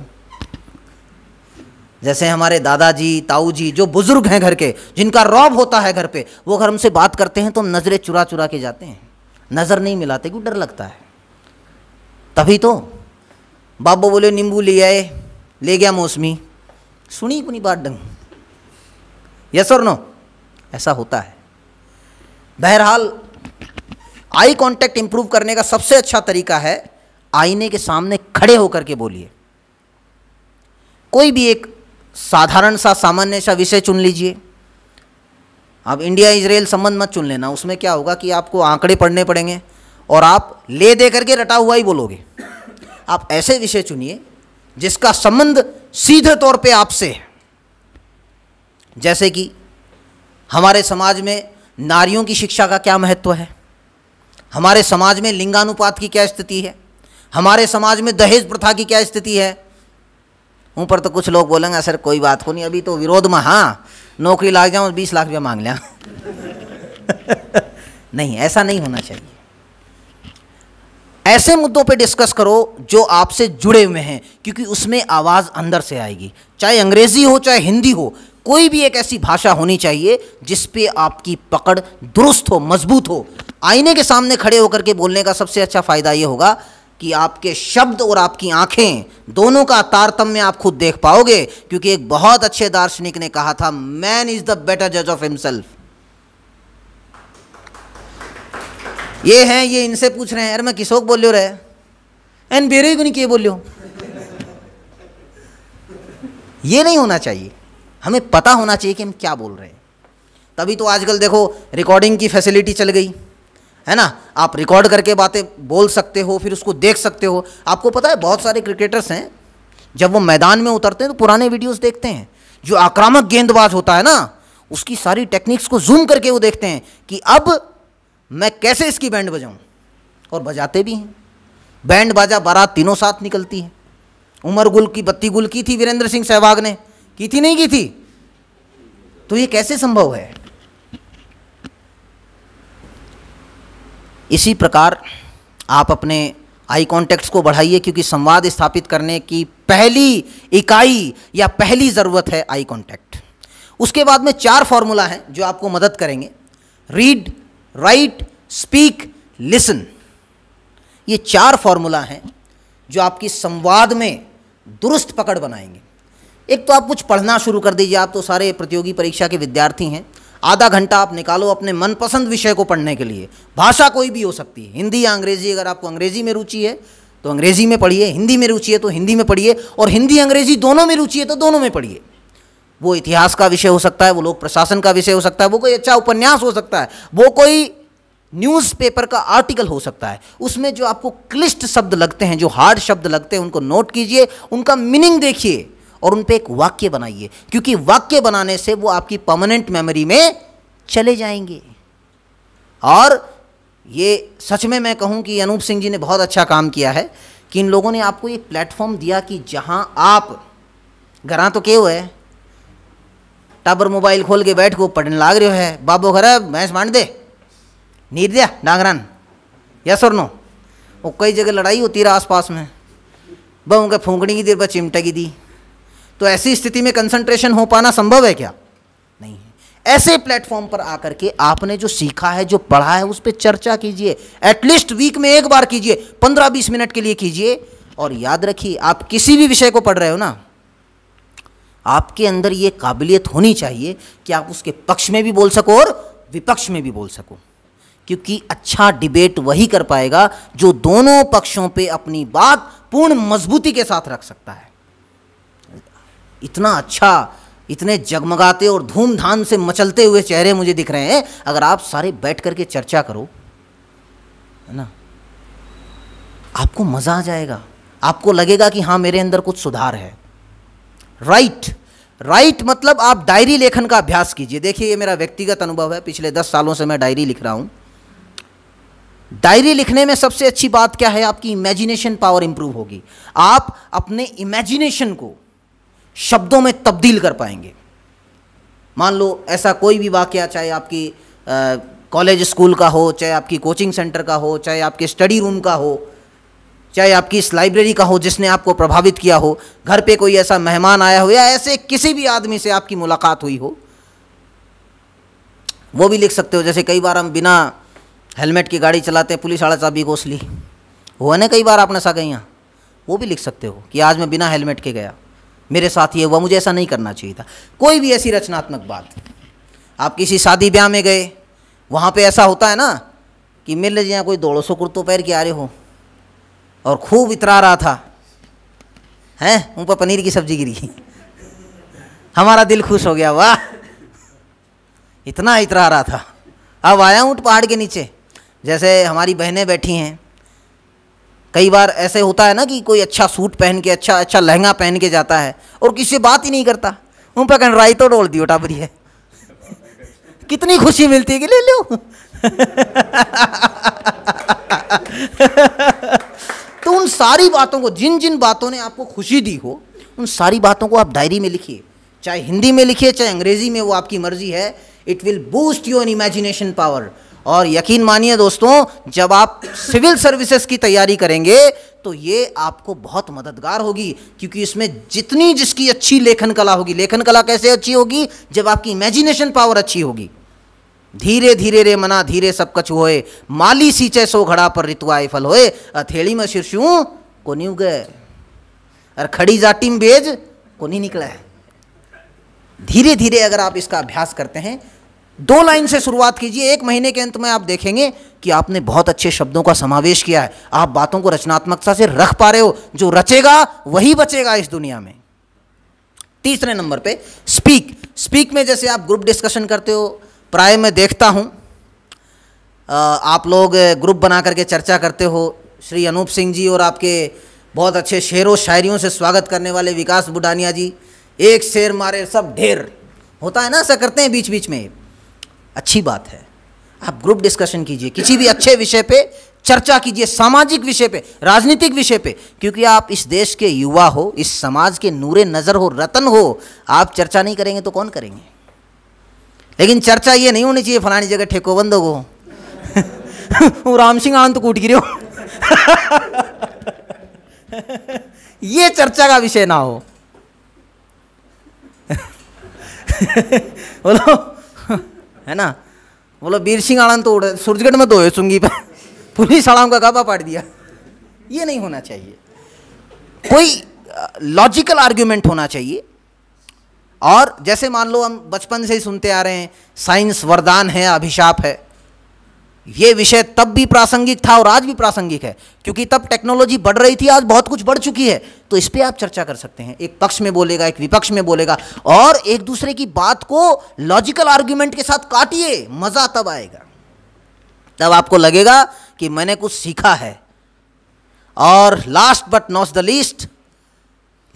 A: जैसे हमारे दादाजी ताऊ जी जो बुज़ुर्ग हैं घर के जिनका रौब होता है घर पे वो अगर हमसे बात करते हैं तो हम नज़रें चुरा चुरा के जाते हैं नज़र नहीं मिलाते क्यों डर लगता है तभी तो बाबो बोले नींबू ले आए ले गया मौसमी सुनी कुनी बात डंग यस और नो ऐसा होता है बहरहाल आई कांटेक्ट इंप्रूव करने का सबसे अच्छा तरीका है आईने के सामने खड़े होकर के बोलिए कोई भी एक साधारण सा सामान्य सा विषय चुन लीजिए आप इंडिया इजराइल संबंध मत चुन लेना उसमें क्या होगा कि आपको आंकड़े पढ़ने पड़ेंगे और आप ले दे करके रटा हुआ ही बोलोगे आप ऐसे विषय चुनिए जिसका संबंध सीधे तौर पे आपसे है जैसे कि हमारे समाज में नारियों की शिक्षा का क्या महत्व है हमारे समाज में लिंगानुपात की क्या स्थिति है हमारे समाज में दहेज प्रथा की क्या स्थिति है ऊपर तो कुछ लोग बोलेंगे सर कोई बात को नहीं अभी तो विरोध में हाँ नौकरी लाग जाऊँ बीस लाख रुपया मांग लिया नहीं ऐसा नहीं होना चाहिए ऐसे मुद्दों पे डिस्कस करो जो आपसे जुड़े हुए हैं क्योंकि उसमें आवाज़ अंदर से आएगी चाहे अंग्रेज़ी हो चाहे हिंदी हो कोई भी एक ऐसी भाषा होनी चाहिए जिस पे आपकी पकड़ दुरुस्त हो मजबूत हो आईने के सामने खड़े होकर के बोलने का सबसे अच्छा फ़ायदा ये होगा कि आपके शब्द और आपकी आंखें दोनों का तारतम्य आप खुद देख पाओगे क्योंकि एक बहुत अच्छे दार्शनिक ने कहा था मैन इज़ द बेटर जज ऑफ हिमसेल्फ ये हैं ये इनसे पूछ रहे हैं यार मैं किसोक बोलियो रहे एन बेरे को नहीं किए बोलो ये नहीं होना चाहिए हमें पता होना चाहिए कि हम क्या बोल रहे हैं तभी तो आजकल देखो रिकॉर्डिंग की फैसिलिटी चल गई है ना आप रिकॉर्ड करके बातें बोल सकते हो फिर उसको देख सकते हो आपको पता है बहुत सारे क्रिकेटर्स हैं जब वो मैदान में उतरते हैं तो पुराने वीडियोस देखते हैं जो आक्रामक गेंदबाज होता है ना उसकी सारी टेक्निक्स को जूम करके वो देखते हैं कि अब मैं कैसे इसकी बैंड बजाऊं और बजाते भी हैं बैंड बाजा बारात तीनों साथ निकलती है उमर गुल की बत्ती गुल की थी वीरेंद्र सिंह सहवाग ने की थी नहीं की थी तो ये कैसे संभव है इसी प्रकार आप अपने आई कॉन्टैक्ट्स को बढ़ाइए क्योंकि संवाद स्थापित करने की पहली इकाई या पहली ज़रूरत है आई कॉन्टैक्ट उसके बाद में चार फॉर्मूला हैं जो आपको मदद करेंगे रीड राइट स्पीक लिसन ये चार फॉर्मूला हैं जो आपकी संवाद में दुरुस्त पकड़ बनाएंगे एक तो आप कुछ पढ़ना शुरू कर दीजिए आप तो सारे प्रतियोगी परीक्षा के विद्यार्थी हैं आधा घंटा आप निकालो अपने मनपसंद विषय को पढ़ने के लिए भाषा कोई भी हो सकती है हिंदी या अंग्रेजी अगर आपको अंग्रेजी में रुचि है तो अंग्रेजी में पढ़िए हिंदी में रुचि है तो हिंदी में पढ़िए और हिंदी अंग्रेजी दोनों में रुचि है तो दोनों में पढ़िए वो इतिहास का विषय हो सकता है वो लोक प्रशासन का विषय हो सकता है वो कोई अच्छा उपन्यास हो सकता है वो कोई न्यूज़पेपर का आर्टिकल हो सकता है उसमें जो आपको क्लिष्ट शब्द लगते हैं जो हार्ड शब्द लगते हैं उनको नोट कीजिए उनका मीनिंग देखिए और उन पर एक वाक्य बनाइए क्योंकि वाक्य बनाने से वो आपकी परमानेंट मेमोरी में चले जाएंगे और ये सच में मैं कहूँ कि अनूप सिंह जी ने बहुत अच्छा काम किया है कि इन लोगों ने आपको ये प्लेटफॉर्म दिया कि जहाँ आप घर तो के है टाबर मोबाइल खोल के बैठ को पढ़ने लाग रहे है बाबो घर भैंस बांट दे नीर दिया डांगरान या सर नो वो कई जगह लड़ाई होती रहा आस पास में बहु के फूंकनी की देर पर चिमटा की दी तो ऐसी स्थिति में कंसंट्रेशन हो पाना संभव है क्या नहीं है ऐसे प्लेटफॉर्म पर आकर के आपने जो सीखा है जो पढ़ा है उस पर चर्चा कीजिए एटलीस्ट वीक में एक बार कीजिए पंद्रह बीस मिनट के लिए कीजिए और याद रखिए आप किसी भी विषय को पढ़ रहे हो ना आपके अंदर ये काबिलियत होनी चाहिए कि आप उसके पक्ष में भी बोल सको और विपक्ष में भी बोल सको क्योंकि अच्छा डिबेट वही कर पाएगा जो दोनों पक्षों पे अपनी बात पूर्ण मजबूती के साथ रख सकता है इतना अच्छा इतने जगमगाते और धूमधाम से मचलते हुए चेहरे मुझे दिख रहे हैं अगर आप सारे बैठ करके चर्चा करो है ना आपको मज़ा आ जाएगा आपको लगेगा कि हाँ मेरे अंदर कुछ सुधार है राइट राइट मतलब आप डायरी लेखन का अभ्यास कीजिए देखिए ये मेरा व्यक्तिगत अनुभव है पिछले दस सालों से मैं डायरी लिख रहा हूँ डायरी लिखने में सबसे अच्छी बात क्या है आपकी इमेजिनेशन पावर इंप्रूव होगी आप अपने इमेजिनेशन को शब्दों में तब्दील कर पाएंगे मान लो ऐसा कोई भी वाक्य चाहे आपकी कॉलेज स्कूल का हो चाहे आपकी कोचिंग सेंटर का हो चाहे आपके स्टडी रूम का हो चाहे आपकी इस लाइब्रेरी का हो जिसने आपको प्रभावित किया हो घर पे कोई ऐसा मेहमान आया हो या ऐसे किसी भी आदमी से आपकी मुलाकात हुई हो वो भी लिख सकते हो जैसे कई बार हम बिना हेलमेट की गाड़ी चलाते हैं पुलिस वाला चाबी घोस ली हुआ ना कई बार आपने सा गई हाँ, वो भी लिख सकते हो कि आज मैं बिना हेलमेट के गया मेरे साथ ये हुआ मुझे ऐसा नहीं करना चाहिए था कोई भी ऐसी रचनात्मक बात आप किसी शादी ब्याह में गए वहाँ पे ऐसा होता है ना कि मेरे लिए कोई दौड़ो सौ कुर्तो पैर के आ रहे हो और खूब इतरा रहा था हैं उन पर पनीर की सब्जी गिरी हमारा दिल खुश हो गया वाह इतना इतरा रहा था अब आया ऊँट पहाड़ के नीचे जैसे हमारी बहनें बैठी हैं कई बार ऐसे होता है ना कि कोई अच्छा सूट पहन के अच्छा अच्छा लहंगा पहन के जाता है और किसी से बात ही नहीं करता उन पर कहना रायतो तो डोल दियो उठा है कितनी खुशी मिलती है कि ले लो तो उन सारी बातों को जिन जिन बातों ने आपको खुशी दी हो उन सारी बातों को आप डायरी में लिखिए चाहे हिंदी में लिखिए चाहे अंग्रेजी में वो आपकी मर्जी है it will boost your imagination power और यकीन मानिए दोस्तों जब आप सिविल सर्विसेज की तैयारी करेंगे तो ये आपको बहुत मददगार होगी क्योंकि इसमें जितनी जिसकी अच्छी लेखन कला होगी लेखन कला कैसे अच्छी होगी जब आपकी इमेजिनेशन पावर अच्छी होगी धीरे धीरे रे मना धीरे सब कछ होए माली सींचे सो घड़ा पर रितुआई फल होए अथेड़ी में शीर्षू को नहीं उगे और खड़ी जाटी में बेज को नहीं निकला है धीरे धीरे अगर आप इसका अभ्यास करते हैं दो लाइन से शुरुआत कीजिए एक महीने के अंत में आप देखेंगे कि आपने बहुत अच्छे शब्दों का समावेश किया है आप बातों को रचनात्मकता से रख पा रहे हो जो रचेगा वही बचेगा इस दुनिया में तीसरे नंबर पे स्पीक स्पीक में जैसे आप ग्रुप डिस्कशन करते हो प्राय मैं देखता हूँ आप लोग ग्रुप बना करके चर्चा करते हो श्री अनूप सिंह जी और आपके बहुत अच्छे शेरों शायरियों से स्वागत करने वाले विकास बुडानिया जी एक शेर मारे सब ढेर होता है ना ऐसा करते हैं बीच बीच में अच्छी बात है आप ग्रुप डिस्कशन कीजिए किसी भी अच्छे विषय पे चर्चा कीजिए सामाजिक विषय पे राजनीतिक विषय पे क्योंकि आप इस देश के युवा हो इस समाज के नूरे नज़र हो रतन हो आप चर्चा नहीं करेंगे तो कौन करेंगे लेकिन चर्चा ये नहीं होनी चाहिए फलानी जगह ठेको बंद हो राम सिंह आनंद कूट गिरे हो ये चर्चा का विषय ना हो बोलो है ना बोलो वीर सिंह आलम तो उड़े सूरजगढ़ में धोए तो सुंगी पर पुलिस आलम का गाबा पाट दिया ये नहीं होना चाहिए कोई लॉजिकल आर्ग्यूमेंट होना चाहिए और जैसे मान लो हम बचपन से ही सुनते आ रहे हैं साइंस वरदान है अभिशाप है ये विषय तब भी प्रासंगिक था और आज भी प्रासंगिक है क्योंकि तब टेक्नोलॉजी बढ़ रही थी आज बहुत कुछ बढ़ चुकी है तो इस पर आप चर्चा कर सकते हैं एक पक्ष में बोलेगा एक विपक्ष में बोलेगा और एक दूसरे की बात को लॉजिकल आर्ग्यूमेंट के साथ काटिए मज़ा तब आएगा तब आपको लगेगा कि मैंने कुछ सीखा है और last but not the least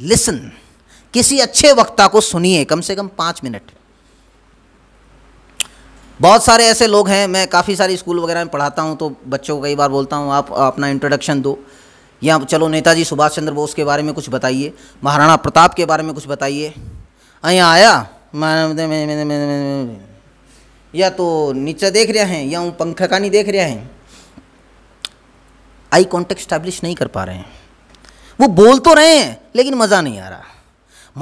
A: listen किसी अच्छे वक्ता को सुनिए कम से कम पाँच मिनट बहुत सारे ऐसे लोग हैं मैं काफ़ी सारे स्कूल वगैरह में पढ़ाता हूँ तो बच्चों को कई बार बोलता हूँ आप अपना इंट्रोडक्शन दो या चलो नेताजी सुभाष चंद्र बोस के बारे में कुछ बताइए महाराणा प्रताप के बारे में कुछ बताइए यहाँ आया या तो नीचे देख रहे हैं या पंख का नहीं देख रहे हैं आई कॉन्टेक्ट स्टैब्लिश नहीं कर पा रहे हैं वो बोल तो रहे हैं लेकिन मज़ा नहीं आ रहा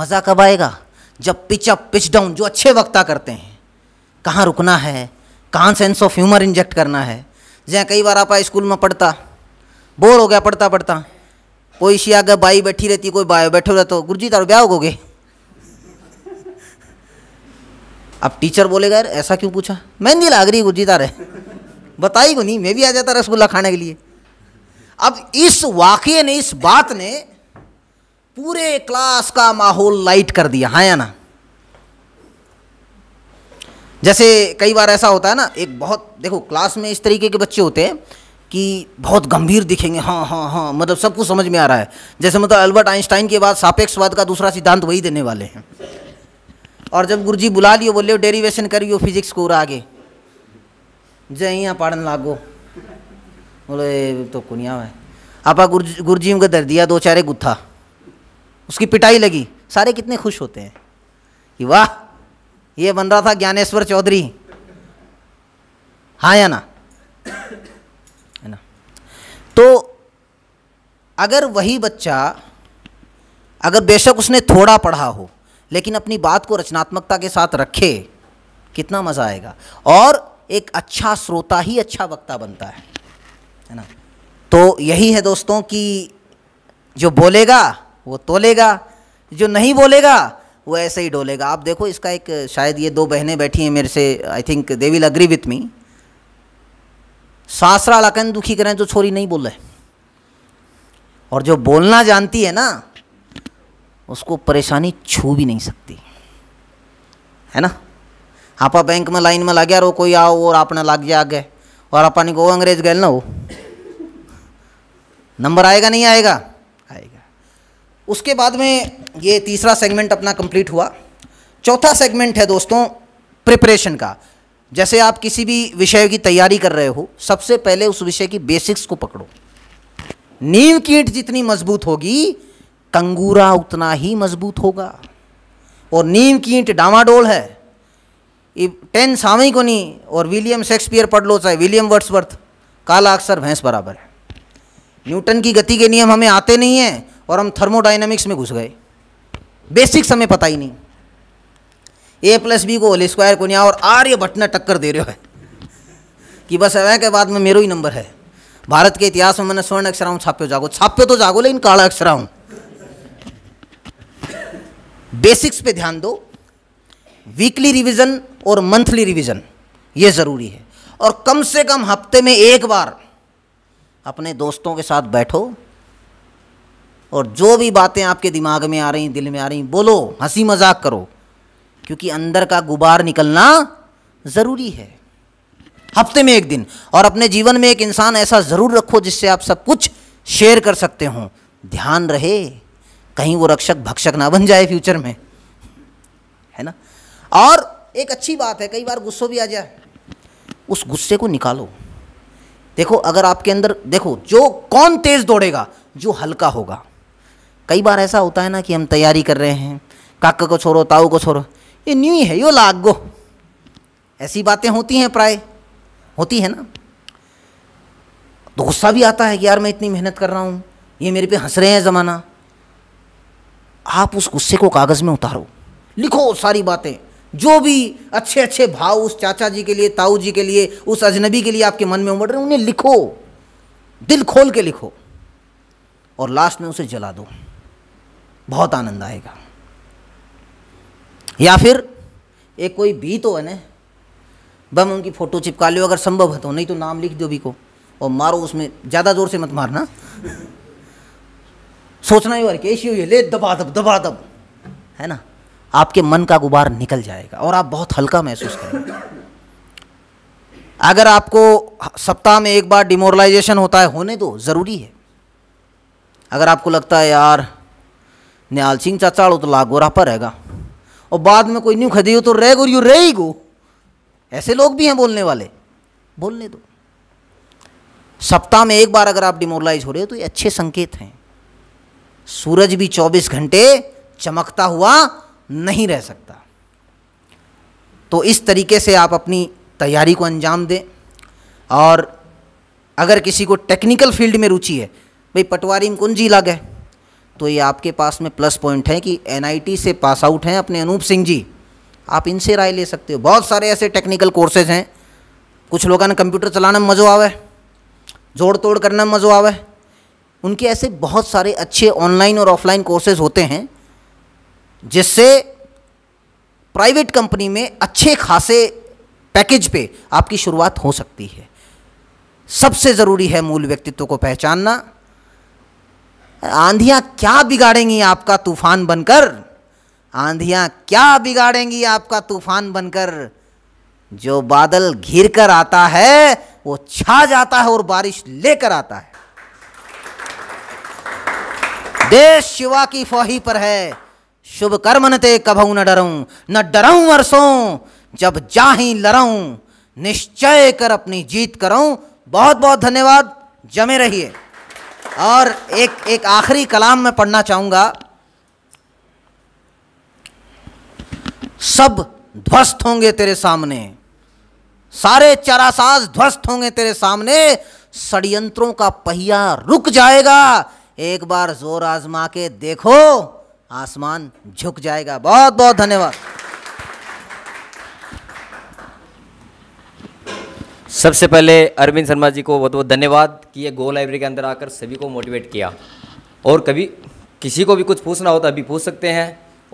A: मज़ा कब आएगा जब पिच अप पिच डाउन जो अच्छे वक्ता करते हैं कहाँ रुकना है कहाँ सेंस ऑफ ह्यूमर इंजेक्ट करना है जै कई बार आप स्कूल में पढ़ता बोर हो गया पढ़ता पढ़ता कोई शी आगे बाई बैठी रहती कोई बायो बैठो रहते तो गुरु जी तार ब्याह हो गए अब टीचर बोलेगा यार ऐसा क्यों पूछा मेहंदी लाग रही गुरु जी तारे बताई को नहीं मैं भी आ जाता रसगुल्ला खाने के लिए अब इस वाक्य ने इस बात ने पूरे क्लास का माहौल लाइट कर दिया हाँ या ना जैसे कई बार ऐसा होता है ना एक बहुत देखो क्लास में इस तरीके के बच्चे होते हैं कि बहुत गंभीर दिखेंगे हाँ हाँ हाँ मतलब सब कुछ समझ में आ रहा है जैसे मतलब अल्बर्ट आइंस्टाइन के बाद सापेक्षवाद का दूसरा सिद्धांत वही देने वाले हैं और जब गुरुजी बुला लियो बोले डेरिवेशन करियो फिजिक्स को आगे जय यहाँ पढ़ने लागो बोले तो कुनिया है आपा गुरु गुरुजी उनका दर दिया दो चारे गुत्था उसकी पिटाई लगी सारे कितने खुश होते हैं कि वाह ये बन रहा था ज्ञानेश्वर चौधरी हाँ या ना है ना तो अगर वही बच्चा अगर बेशक उसने थोड़ा पढ़ा हो लेकिन अपनी बात को रचनात्मकता के साथ रखे कितना मज़ा आएगा और एक अच्छा श्रोता ही अच्छा वक्ता बनता है है ना तो यही है दोस्तों कि जो बोलेगा वो तोलेगा जो नहीं बोलेगा वो ऐसे ही डोलेगा आप देखो इसका एक शायद ये दो बहनें बैठी हैं मेरे से I think they will agree with me सासरा लकन दुखी करें जो छोरी नहीं बोल रहे और जो बोलना जानती है ना उसको परेशानी छू भी नहीं सकती है ना आपा बैंक में लाइन में लग गया रो कोई आओ और आपने लग गया आगे और आपा ने को अंग्रेज गए ना हो नंबर आएगा नहीं आएगा उसके बाद में ये तीसरा सेगमेंट अपना कंप्लीट हुआ चौथा सेगमेंट है दोस्तों प्रिपरेशन का जैसे आप किसी भी विषय की तैयारी कर रहे हो सबसे पहले उस विषय की बेसिक्स को पकड़ो नींव की जितनी मजबूत होगी कंगूरा उतना ही मजबूत होगा और नीम की ईंट डामाडोल है टेन सामी को नहीं और विलियम शेक्सपियर पढ़ लो चाहे विलियम वर्ड्सवर्थ काला अक्सर भैंस बराबर है न्यूटन की गति के नियम हमें आते नहीं हैं और हम थर्मोडाइनमिक्स में घुस गए बेसिक्स हमें पता ही नहीं ए प्लस बी को होल स्क्वायर को नहीं और आर्य ने टक्कर दे रहे हो कि बस अवय के बाद में मेरा ही नंबर है भारत के इतिहास में मैंने स्वर्ण हूँ छाप्यो जागो छाप्यो तो जागो लेकिन काला अक्षराओं बेसिक्स पे ध्यान दो वीकली रिवीजन और मंथली रिवीजन ये ज़रूरी है और कम से कम हफ्ते में एक बार अपने दोस्तों के साथ बैठो और जो भी बातें आपके दिमाग में आ रही दिल में आ रही बोलो हंसी मजाक करो क्योंकि अंदर का गुबार निकलना ज़रूरी है हफ्ते में एक दिन और अपने जीवन में एक इंसान ऐसा ज़रूर रखो जिससे आप सब कुछ शेयर कर सकते हो ध्यान रहे कहीं वो रक्षक भक्षक ना बन जाए फ्यूचर में है ना और एक अच्छी बात है कई बार गुस्सों भी आ जाए उस गुस्से को निकालो देखो अगर आपके अंदर देखो जो कौन तेज़ दौड़ेगा जो हल्का होगा कई बार ऐसा होता है ना कि हम तैयारी कर रहे हैं काका को छोड़ो ताऊ को छोड़ो ये न्यू ही है यो लागो ऐसी बातें होती हैं प्राय होती है ना तो गुस्सा भी आता है कि यार मैं इतनी मेहनत कर रहा हूँ ये मेरे पे हंस रहे हैं ज़माना आप उस गुस्से को कागज़ में उतारो लिखो सारी बातें जो भी अच्छे अच्छे भाव उस चाचा जी के लिए ताऊ जी के लिए उस अजनबी के लिए आपके मन में उमड़ रहे हैं उन्हें लिखो दिल खोल के लिखो और लास्ट में उसे जला दो बहुत आनंद आएगा या फिर एक कोई भी तो है ना बम उनकी फ़ोटो चिपका लो अगर संभव है तो नहीं तो नाम लिख दो भी को और मारो उसमें ज़्यादा ज़ोर से मत मारना सोचना ही और कैसी हुई है ले दबा दब दबा दब है ना आपके मन का गुबार निकल जाएगा और आप बहुत हल्का महसूस करेंगे अगर आपको सप्ताह में एक बार डिमोरलाइजेशन होता है होने दो ज़रूरी है अगर आपको लगता है यार न्याल सिंह चाचा तो लागो राह पर रहेगा और बाद में कोई न्यू खदे हो तो रह गो यू रह गो ऐसे लोग भी हैं बोलने वाले बोलने दो सप्ताह में एक बार अगर आप डिमोरलाइज हो रहे हो तो ये अच्छे संकेत हैं सूरज भी 24 घंटे चमकता हुआ नहीं रह सकता तो इस तरीके से आप अपनी तैयारी को अंजाम दें और अगर किसी को टेक्निकल फील्ड में रुचि है भाई पटवारी में कौन जी गए तो ये आपके पास में प्लस पॉइंट है कि एन से पास आउट हैं अपने अनूप सिंह जी आप इनसे राय ले सकते हो बहुत सारे ऐसे टेक्निकल कोर्सेज हैं कुछ लोगों ने कंप्यूटर चलाना मज़ो आवे जोड़ तोड़ करना मज़ो आवे उनके ऐसे बहुत सारे अच्छे ऑनलाइन और ऑफलाइन कोर्सेज होते हैं जिससे प्राइवेट कंपनी में अच्छे खासे पैकेज पे आपकी शुरुआत हो सकती है सबसे ज़रूरी है मूल व्यक्तित्व को पहचानना आंधियां क्या बिगाड़ेंगी आपका तूफान बनकर आंधियां क्या बिगाड़ेंगी आपका तूफान बनकर जो बादल घिर कर आता है वो छा जाता है और बारिश लेकर आता है देश शिवा की फौही पर है शुभ कर्मन ते कभऊ न डरऊं न डरऊं अरसों जब जाही लड़ऊं निश्चय कर अपनी जीत करूं बहुत बहुत धन्यवाद जमे रहिए और एक एक आखिरी कलाम मैं पढ़ना चाहूँगा सब ध्वस्त होंगे तेरे सामने सारे चरासाज ध्वस्त होंगे तेरे सामने षडयंत्रों का पहिया रुक जाएगा एक बार जोर आजमा के देखो आसमान झुक जाएगा बहुत बहुत धन्यवाद सबसे पहले अरविंद शर्मा जी को बहुत बहुत धन्यवाद कि ये गो लाइब्रेरी के अंदर आकर सभी को मोटिवेट किया और कभी किसी को भी कुछ पूछना हो तो अभी पूछ सकते हैं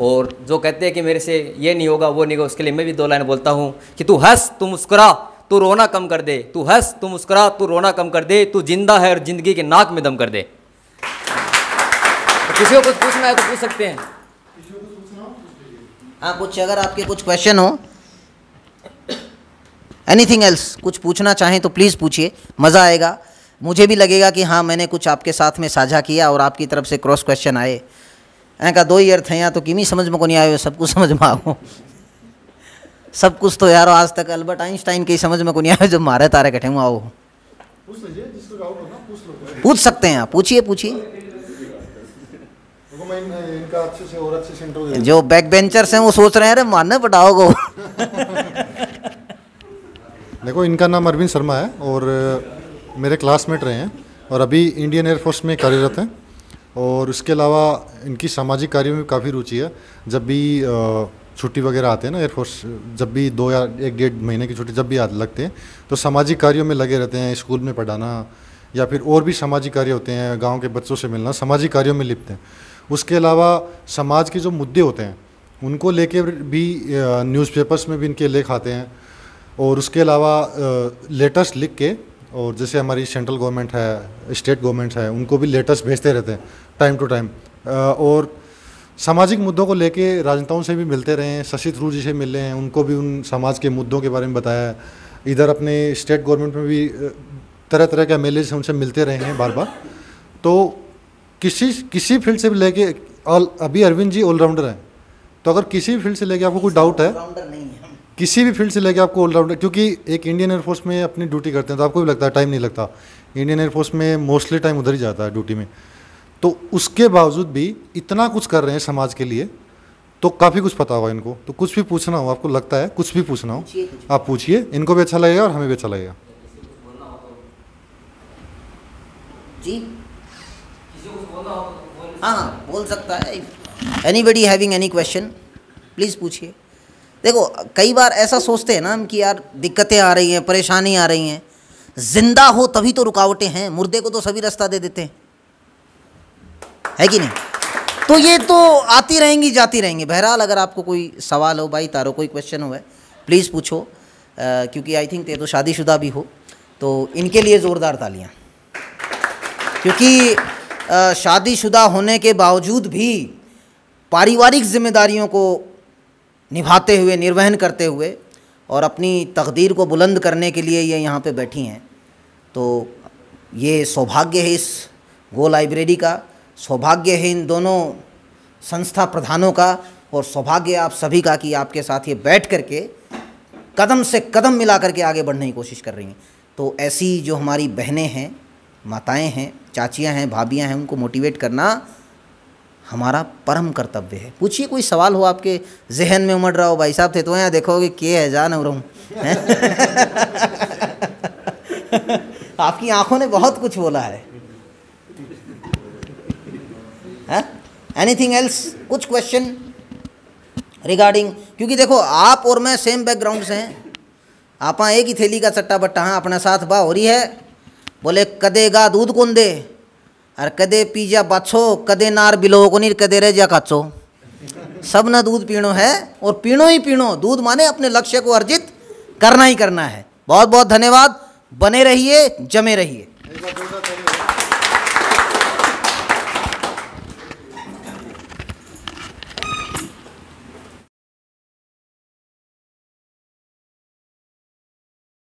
A: और जो कहते हैं कि मेरे से ये नहीं होगा वो नहीं होगा उसके लिए मैं भी दो लाइन बोलता हूँ कि तू हंस तू मुस्कुरा तू रोना कम कर दे तू हंस तू मुस्कुरा तू रोना कम कर दे तू जिंदा है और ज़िंदगी के नाक में दम कर दे तो किसी को कुछ पूछना है तो पूछ सकते हैं हाँ कुछ अगर आपके कुछ क्वेश्चन हो एनीथिंग एल्स कुछ पूछना चाहें तो प्लीज़ पूछिए मज़ा आएगा मुझे भी लगेगा कि हाँ मैंने कुछ आपके साथ में साझा किया और आपकी तरफ से क्रॉस क्वेश्चन आए ऐ का दो ही अर्थ हैं या तो किमी समझ में को नहीं आयो सब कुछ समझ में आओ सब कुछ तो यार आज तक अल्बर्ट आइंस्टाइन की समझ में को नहीं आयो जब मारे तारे कटे हुआ आओ पूछ सकते हैं आप पूछिए पूछिए
B: जो बैक बेंचर्स हैं वो सोच रहे हैं अरे मारने पटाओ देखो इनका नाम अरविंद शर्मा है और मेरे क्लासमेट रहे हैं और अभी इंडियन एयरफोर्स में कार्यरत हैं और उसके अलावा इनकी सामाजिक कार्यों में काफ़ी रुचि है जब भी छुट्टी वगैरह आते हैं ना एयरफोर्स जब भी दो या एक डेढ़ महीने की छुट्टी जब भी लगते हैं तो सामाजिक कार्यों में लगे रहते हैं स्कूल में पढ़ाना या फिर और भी सामाजिक कार्य होते हैं गाँव के बच्चों से मिलना सामाजिक कार्यों में लिपते हैं उसके अलावा समाज के जो मुद्दे होते हैं उनको लेके भी न्यूज़पेपर्स में भी इनके लेख आते हैं और उसके अलावा लेटर्स लिख के और जैसे हमारी सेंट्रल गवर्नमेंट है स्टेट गवर्नमेंट है उनको भी लेटर्स भेजते रहते हैं टाइम टू टाइम और सामाजिक मुद्दों को लेके राजनेताओं से भी मिलते रहे हैं शशि थ्रू जी से मिले हैं उनको भी उन समाज के मुद्दों के बारे में बताया है इधर अपने स्टेट गवर्नमेंट में भी तरह तरह के एम एल उनसे मिलते रहे हैं बार बार तो किसी किसी फील्ड से भी लेके अभी अरविंद जी ऑलराउंडर हैं तो अगर किसी फील्ड से लेके आपको कोई डाउट है किसी भी फील्ड से लेके आपको ऑलराउंडर क्योंकि एक इंडियन एयरफोर्स में अपनी ड्यूटी करते हैं तो आपको भी लगता है टाइम नहीं लगता इंडियन एयरफोर्स में मोस्टली टाइम उधर ही जाता है ड्यूटी में तो उसके बावजूद भी इतना कुछ कर रहे हैं समाज के लिए तो काफ़ी कुछ पता होगा इनको तो कुछ भी पूछना हो आपको लगता है कुछ भी पूछना हो आप पूछिए इनको भी अच्छा लगेगा और हमें भी अच्छा लगेगा
A: जी हाँ, हाँ बोल सकता है
B: anybody having
A: any question please पूछिए देखो कई बार ऐसा सोचते हैं ना हम कि यार दिक्कतें आ रही हैं परेशानी आ रही हैं जिंदा हो तभी तो रुकावटें हैं मुर्दे को तो सभी रास्ता दे देते हैं है कि नहीं तो ये तो आती रहेंगी जाती रहेंगी बहरहाल अगर आपको कोई सवाल हो भाई तारो कोई क्वेश्चन हो है प्लीज़ पूछो क्योंकि आई थिंक ये तो शादीशुदा भी हो तो इनके लिए ज़ोरदार तालियां क्योंकि शादीशुदा होने के बावजूद भी पारिवारिक जिम्मेदारियों को निभाते हुए निर्वहन करते हुए और अपनी तकदीर को बुलंद करने के लिए ये यहाँ पे बैठी हैं तो ये सौभाग्य है इस गो लाइब्रेरी का सौभाग्य है इन दोनों संस्था प्रधानों का और सौभाग्य आप सभी का कि आपके साथ ये बैठ करके कदम से कदम मिला करके आगे बढ़ने की कोशिश कर रही हैं तो ऐसी जो हमारी बहनें हैं माताएं हैं चाचियां हैं भाभियां हैं उनको मोटिवेट करना हमारा परम कर्तव्य है पूछिए कोई सवाल हो आपके जहन में उमड़ रहा हो भाई साहब थे तो यहाँ देखोगे के है जान और हूँ आपकी आंखों ने बहुत कुछ बोला है एनीथिंग एल्स कुछ क्वेश्चन रिगार्डिंग क्योंकि देखो आप और मैं सेम बैकग्राउंड से हैं आप एक ही थैली का सट्टा बट्टा हाँ अपना साथ बा हो रही है बोले कदेगा दूध कौन दे और कदे पीजा बाछो कदे नार बिलो को नहीं कदे रह जा काचो सब ना दूध पीणो है और पीणो ही पीणो दूध माने अपने लक्ष्य को अर्जित करना ही करना है बहुत बहुत धन्यवाद बने रहिए जमे रहिए